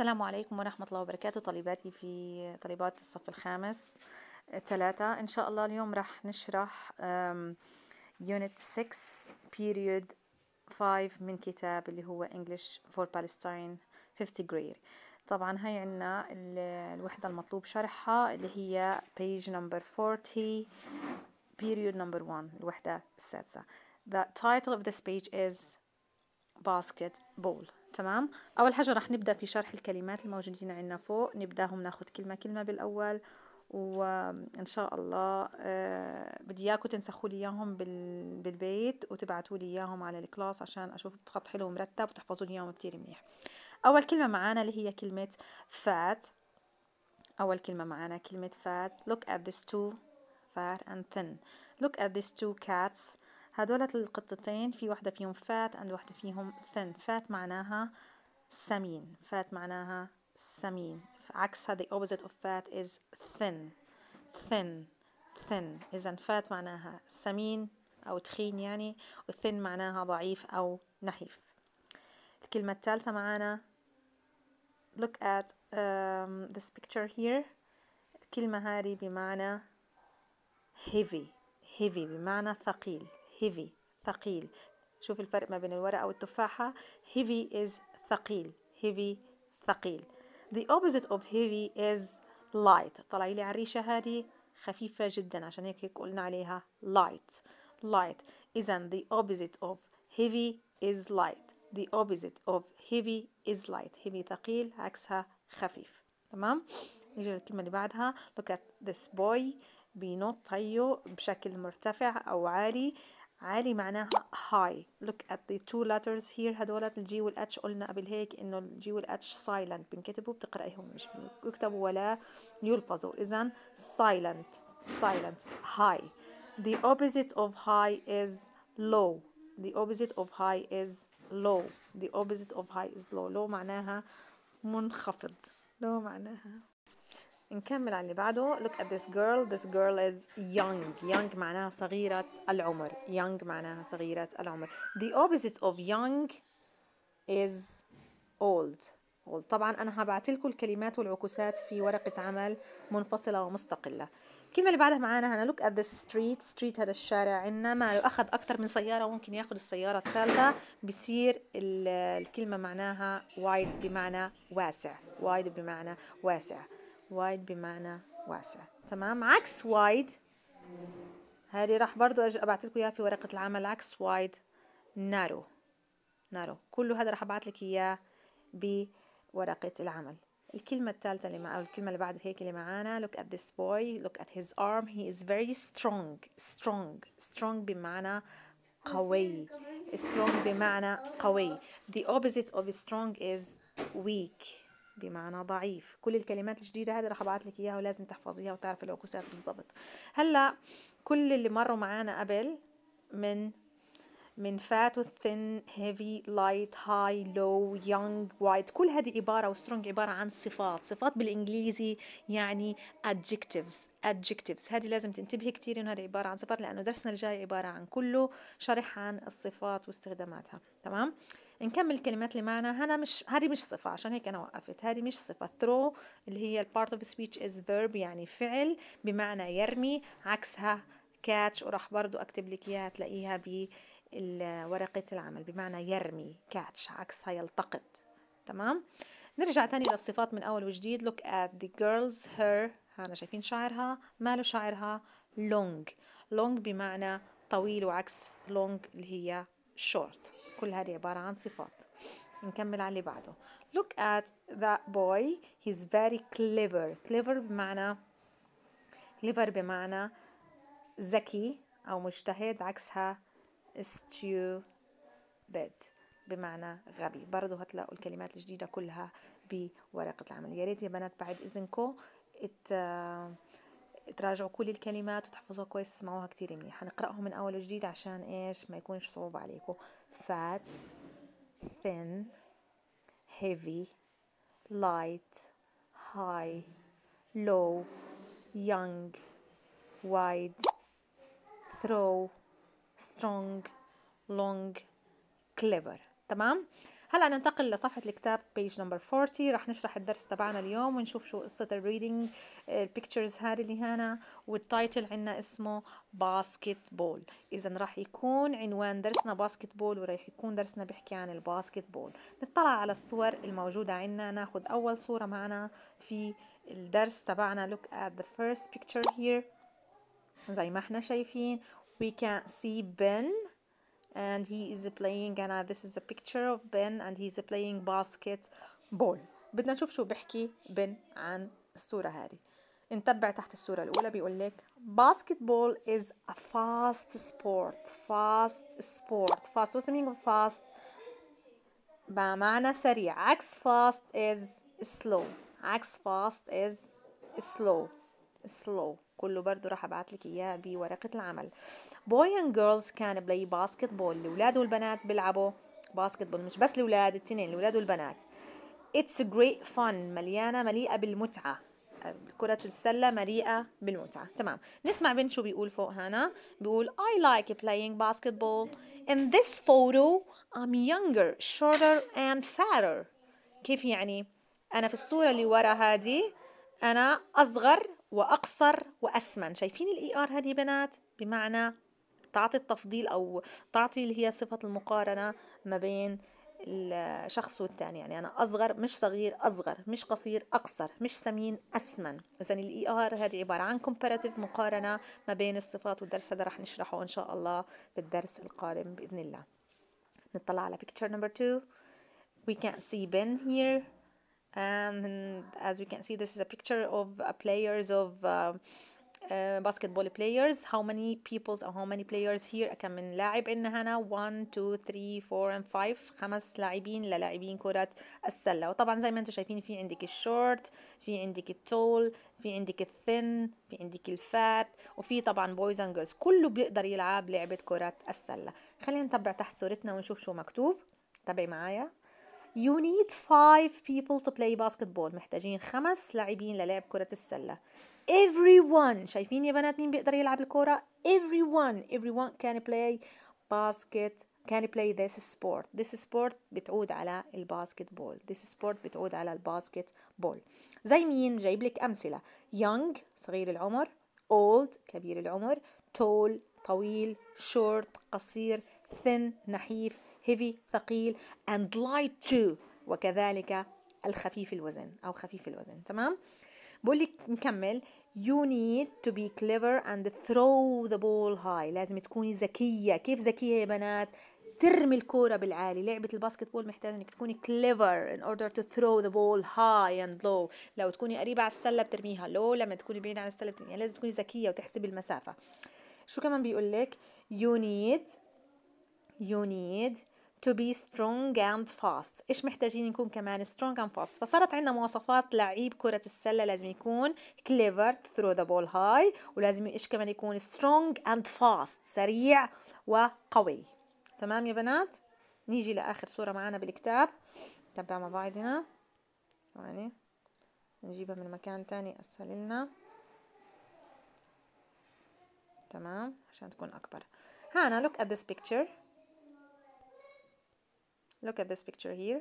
السلام عليكم ورحمة الله وبركاته طالباتي في طالبات الصف الخامس ثلاثة إن شاء الله اليوم راح نشرح يونت 6 period 5 من كتاب اللي هو English for Palestine 5th grade طبعا هاي عنا الوحدة المطلوب شرحها اللي هي page number 40 period number 1 الوحدة السادسة The title of this page is basketball تمام اول حاجه راح نبدا في شرح الكلمات الموجودين عندنا فوق نبداهم ناخذ كلمه كلمه بالاول وان شاء الله آه، بدي اياكم تنسخوا لي اياهم بالبيت وتبعتوا لي اياهم على الكلاس عشان اشوف خط حلو ومرتب وتحفظوا لي اياهم كتير منيح اول كلمه معانا اللي هي كلمه فات اول كلمه معانا كلمه فات look at these two fat and thin look at these two cats هدول القطتين في وحدة فيهم فات عند واحدة فيهم ثن فات معناها سمين فات معناها سمين عكسها the opposite of fat is thin thin thin إذا فات معناها سمين أو تخين يعني والثن معناها ضعيف أو نحيف الكلمة الثالثة معانا look at um, this picture here الكلمة هذه بمعنى heavy heavy بمعنى ثقيل heavy ثقيل شوف الفرق ما بين الورقة والتفاحة heavy is ثقيل heavy ثقيل the opposite of heavy is light طلعي لي على الريشة هذه خفيفة جدا عشان هيك قلنا عليها light light إذا the opposite of heavy is light the opposite of heavy is light heavy ثقيل عكسها خفيف تمام نيجي للكلمة اللي بعدها look at this boy بينط هيو بشكل مرتفع أو عالي عالي معناها high look at the two letters here هدولت الجي والاتش قلنا قبل هيك انه الجي والاتش silent بنكتبوا بتقرأيهم مش بيكتبوا ولا يلفظوا اذا silent silent high the opposite of high is low the opposite of high is low the opposite of high is low low معناها منخفض low معناها نكمل على اللي بعده look at this girl this girl is young young معناها صغيرة العمر young معناها صغيرة العمر the opposite of young is old old طبعا أنا هبعت لكم الكلمات والعكوسات في ورقة عمل منفصلة ومستقلة الكلمة اللي بعدها معانا هنا look at this street street هذا الشارع عندنا ما أخذ أكثر من سيارة ممكن ياخذ السيارة الثالثة بصير الكلمة معناها wide بمعنى واسع wide بمعنى واسع وايد بمعنى واسع تمام عكس وايد هذه راح برضو ابعث لكم اياها في ورقه العمل عكس وايد نارو نارو كل هذا راح ابعث لك اياه بورقه العمل الكلمة الثالثة اللي مع أو الكلمة اللي بعد هيك اللي معانا look at this boy look at his arm he is very strong strong strong بمعنى قوي strong بمعنى قوي the opposite of strong is weak بمعنى ضعيف كل الكلمات الجديدة هذه رح ابعث لك اياها ولازم تحفظيها وتعرف العكوسات بالضبط هلا كل اللي مروا معانا قبل من من فات والثن هيفي لايت هاي لو يونج وايت كل هذه عبارة وسترونج عبارة عن صفات صفات بالإنجليزي يعني adjectives adjectives هذه لازم تنتبهي كثير إنه هذه عبارة عن صفات لأنه درسنا الجاي عبارة عن كله شرح عن الصفات واستخداماتها تمام نكمل الكلمات اللي معنا هنا مش هذه مش صفة عشان هيك أنا وقفت هذه مش صفة throw اللي هي part of speech is verb يعني فعل بمعنى يرمي عكسها catch وراح برضو أكتب لك إياها تلاقيها بورقة العمل بمعنى يرمي catch عكسها يلتقط تمام نرجع تاني للصفات من أول وجديد look at the girls her هنا شايفين شعرها ماله شعرها long long بمعنى طويل وعكس long اللي هي short كل هذه عبارة عن صفات نكمل على اللي بعده look at that boy he's very clever clever بمعنى clever بمعنى ذكي أو مجتهد عكسها stupid بمعنى غبي برضه هتلاقوا الكلمات الجديدة كلها بورقة العمل يا ريت يا بنات بعد إذنكم uh, تراجعوا كل الكلمات وتحفظوها كويس تسمعوها كتير منيح هنقراهم من اول جديد عشان ايش ما يكونش صعوبة عليكم fat thin heavy light high low young wide throw strong long clever تمام هلا ننتقل لصفحه الكتاب بيج نمبر 40 رح نشرح الدرس تبعنا اليوم ونشوف شو قصه الريدنج البيكتشرز هذه اللي هنا والتايتل عندنا اسمه باسكت بول اذا رح يكون عنوان درسنا باسكت بول ورح يكون درسنا بيحكي عن الباسكت بول نطلع على الصور الموجوده عندنا ناخذ اول صوره معنا في الدرس تبعنا look at the first picture here زي ما احنا شايفين we can see Ben and he is playing And uh, this is a picture of Ben and he's playing basketball بدنا نشوف شو بحكي بن عن الصورة هذه نتبع تحت الصورة الأولى بيقول لك basketball is a fast sport fast sport fast what's the meaning of fast بمعنى سريع عكس fast is slow عكس fast is slow slow كله برضو راح ابعتلك اياه بورقه العمل boy and girls can play basketball الاولاد والبنات بيلعبوا باسكت بول مش بس الاولاد التنين الاولاد والبنات it's great fun مليانه مليئه بالمتعه كرة السلة مليئة بالمتعة تمام نسمع بنت شو بيقول فوق هنا بيقول I like playing basketball in this photo I'm younger shorter and fatter كيف يعني أنا في الصورة اللي ورا هذه أنا أصغر واقصر واسمن شايفين الاي ار e هذه بنات بمعنى تعطي التفضيل او تعطي اللي هي صفه المقارنه ما بين الشخص والثاني يعني انا اصغر مش صغير اصغر مش قصير اقصر مش سمين اسمن اذا الاي ار e هذه عباره عن كومباريتيف مقارنه ما بين الصفات والدرس هذا رح نشرحه ان شاء الله في الدرس القادم باذن الله نطلع على picture number 2 we can't see Ben here Um, and as we can see this is a picture of uh, players of uh, uh, basketball players how many people or how many players here كم من لاعب عندنا هنا One, two, three, four, and five. خمس لاعبين للاعبين كرة السلة وطبعا زي ما انتم شايفين في عندك الشورت في عندك التول في عندك الثن في عندك الفات وفي طبعا بويز اند جيرلز كله بيقدر يلعب لعبة كرة السلة خلينا نتبع تحت صورتنا ونشوف شو مكتوب تابعي معايا You need five people to play basketball محتاجين خمس لاعبين للعب كرة السلة everyone شايفين يا بنات مين بيقدر يلعب الكرة everyone everyone can play basket can play this sport this sport بتعود على الباسكتبول this sport بتعود على الباسكتبول زي مين جايب لك أمثلة young صغير العمر old كبير العمر tall طويل short قصير thin نحيف heavy ثقيل and light too وكذلك الخفيف الوزن أو خفيف الوزن تمام بقول لك نكمل you need to be clever and throw the ball high لازم تكوني ذكية كيف ذكية يا بنات ترمي الكورة بالعالي لعبة الباسكت بول محتاجة انك تكوني clever in order to throw the ball high and low لو تكوني قريبة على السلة بترميها low لما تكوني بعيدة عن السلة بترميها لازم تكوني ذكية وتحسبي المسافة شو كمان بيقول لك you need you need to be strong and fast ايش محتاجين نكون كمان strong and fast فصارت عندنا مواصفات لعيب كرة السلة لازم يكون clever to throw the ball high ولازم ايش كمان يكون strong and fast سريع وقوي تمام يا بنات نيجي لاخر صورة معانا بالكتاب تبع مع بعضنا يعني نجيبها من مكان تاني اسهل لنا تمام عشان تكون اكبر هانا look at this picture look at this picture here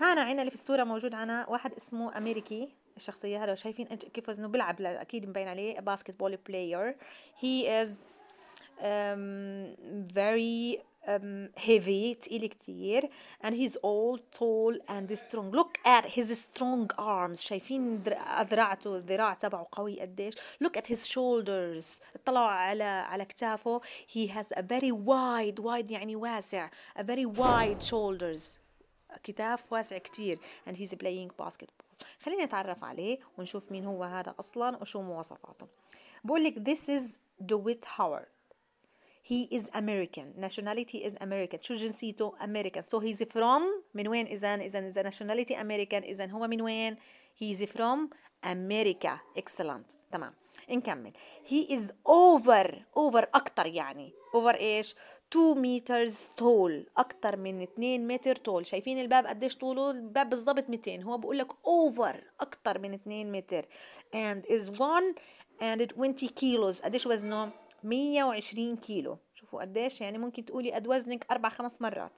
هانا عنا اللي في الصورة موجود عنا واحد اسمه أمريكي الشخصية هذا شايفين كيف وزنه بيلعب أكيد مبين عليه باسكت بول بلاير he is um, very um, heavy تقيل كتير and he's old tall and strong look at his strong arms شايفين ذراعته الذراع تبعه قوي قديش look at his shoulders اطلعوا على على كتافه he has a very wide wide يعني واسع a very wide shoulders كتاف واسع كتير and he's playing basketball خلينا نتعرف عليه ونشوف مين هو هذا اصلا وشو مواصفاته بقول لك this is Dewitt Howard he is American nationality is American شو جنسيته American so he's from من وين إذا إذا إذا nationality American إذا هو من وين he is from America excellent تمام نكمل he is over over أكتر يعني over إيش 2 meters tall أكتر من 2 متر طول شايفين الباب قديش طوله الباب بالظبط 200 هو بقول لك over أكتر من 2 متر and is 1 and 20 kilos قديش وزنه 120 كيلو شوفوا قديش يعني ممكن تقولي قد وزنك أربع خمس مرات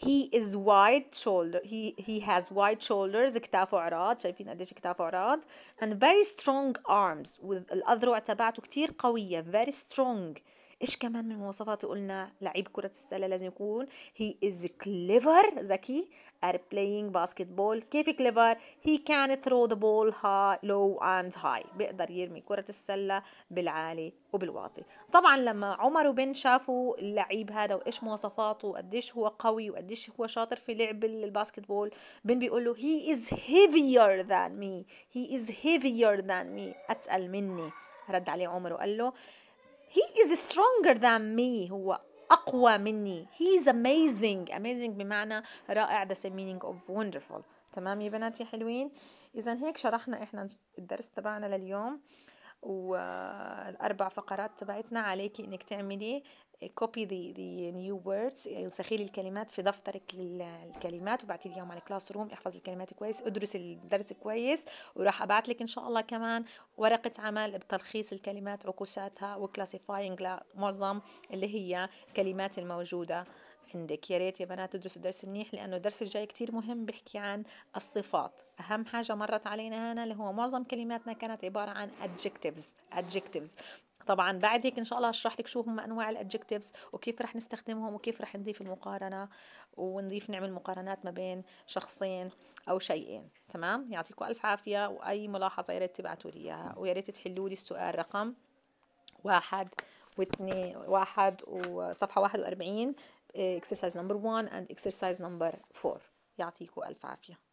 he is wide shoulder he he has wide shoulders كتافه عراض شايفين قديش كتافه عراض and very strong arms With الأذرع تبعته كتير قويه very strong ايش كمان من مواصفاته قلنا لعيب كرة السلة لازم يكون هي از كليفر ذكي بلاينج باسكت بول كيف كليفر هي كان ثرو ذا بول high, لو اند هاي بيقدر يرمي كرة السلة بالعالي وبالواطي طبعا لما عمر وبن شافوا اللعيب هذا وايش مواصفاته وقديش هو قوي وقديش هو شاطر في لعب الباسكتبول بن بيقول له هي از هيفير ذان مي هي از هيفير ذان مي اتقل مني رد عليه عمر وقال له he is stronger than me هو أقوى مني he is amazing amazing بمعنى رائع that's the meaning of wonderful تمام يا بناتي حلوين إذا هيك شرحنا إحنا الدرس تبعنا لليوم والأربع فقرات تبعتنا عليكي إنك تعملي كوبي ذا نيو ووردز انسخي لي الكلمات في دفترك الكلمات وبعتي لي على كلاس روم احفظ الكلمات كويس ادرس الدرس كويس وراح ابعث لك ان شاء الله كمان ورقه عمل بتلخيص الكلمات عكوساتها وكلاسيفاينج لمعظم اللي هي الكلمات الموجوده عندك يا ريت يا بنات تدرسوا الدرس منيح لانه الدرس الجاي كتير مهم بحكي عن الصفات اهم حاجه مرت علينا هنا اللي هو معظم كلماتنا كانت عباره عن adjectives adjectives طبعا بعد هيك ان شاء الله هشرح لك شو هم انواع الادجكتيفز وكيف رح نستخدمهم وكيف رح نضيف المقارنه ونضيف نعمل مقارنات ما بين شخصين او شيئين تمام يعطيكم الف عافيه واي ملاحظه يا ريت تبعتوا لي اياها ويا ريت تحلوا لي السؤال رقم واحد واثنين واحد وصفحه 41 اكسرسايز نمبر 1 اند اكسرسايز نمبر 4 يعطيكم الف عافيه